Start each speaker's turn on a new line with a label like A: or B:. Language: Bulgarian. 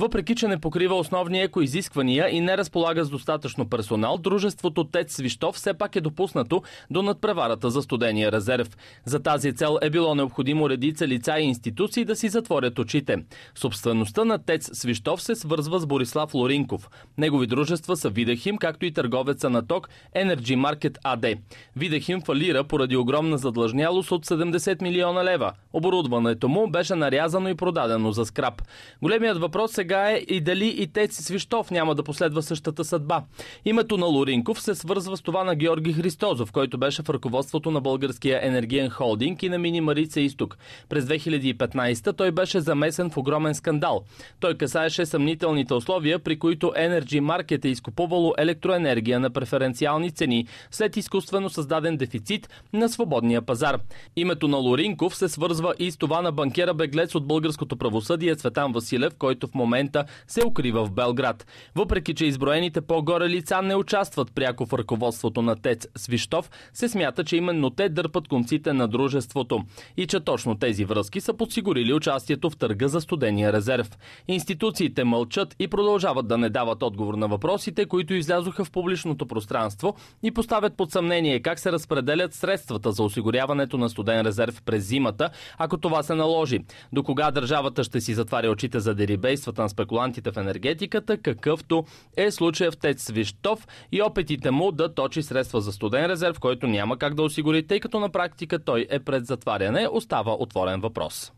A: Въпреки, че не покрива основни екоизисквания и не разполага с достатъчно персонал, дружеството ТЕЦ Свищов все пак е допуснато до надпреварата за студения резерв. За тази цел е било необходимо редица лица и институции да си затворят очите. Собствеността на ТЕЦ Свищов се свързва с Борислав Лоринков. Негови дружества са Видахим, както и търговеца на ток Energy Market AD. Видахим фалира поради огромна задлъжнялост от 70 милиона лева. Оборудването му беше нарязано и продадено за скрап. Големият въпрос сега сега е и дали и Тец Свищов няма да последва същата съдба. Името на Лоринков се свързва с това на Георги Христозов, който беше в ръководството на Българския енергиен холдинг и на Мини Марица Изток. През 2015 той беше замесен в огромен скандал. Той касаеше съмнителните условия, при които Energy Market е изкупувало електроенергия на преференциални цени след изкуствено създаден дефицит на свободния пазар. Името на Лоринков се свързва и с това на банкера беглец от българското правосъдие Цветан Василев, който в момента момента се укрива в Белград. Въпреки, че изброените по-горе лица не участват пряко в ръководството на ТЕЦ Свищов, се смята, че именно те дърпат конците на дружеството и че точно тези връзки са подсигурили участието в търга за студения резерв. Институциите мълчат и продължават да не дават отговор на въпросите, които излязоха в публичното пространство и поставят под съмнение как се разпределят средствата за осигуряването на студен резерв през зимата, ако това се наложи. До кога държавата ще си затваря очите за дерибействата на спекулантите в енергетиката, какъвто е случая в Тец Свищов и опитите му да точи средства за студен резерв, който няма как да осигури, тъй като на практика той е пред затваряне, остава отворен въпрос.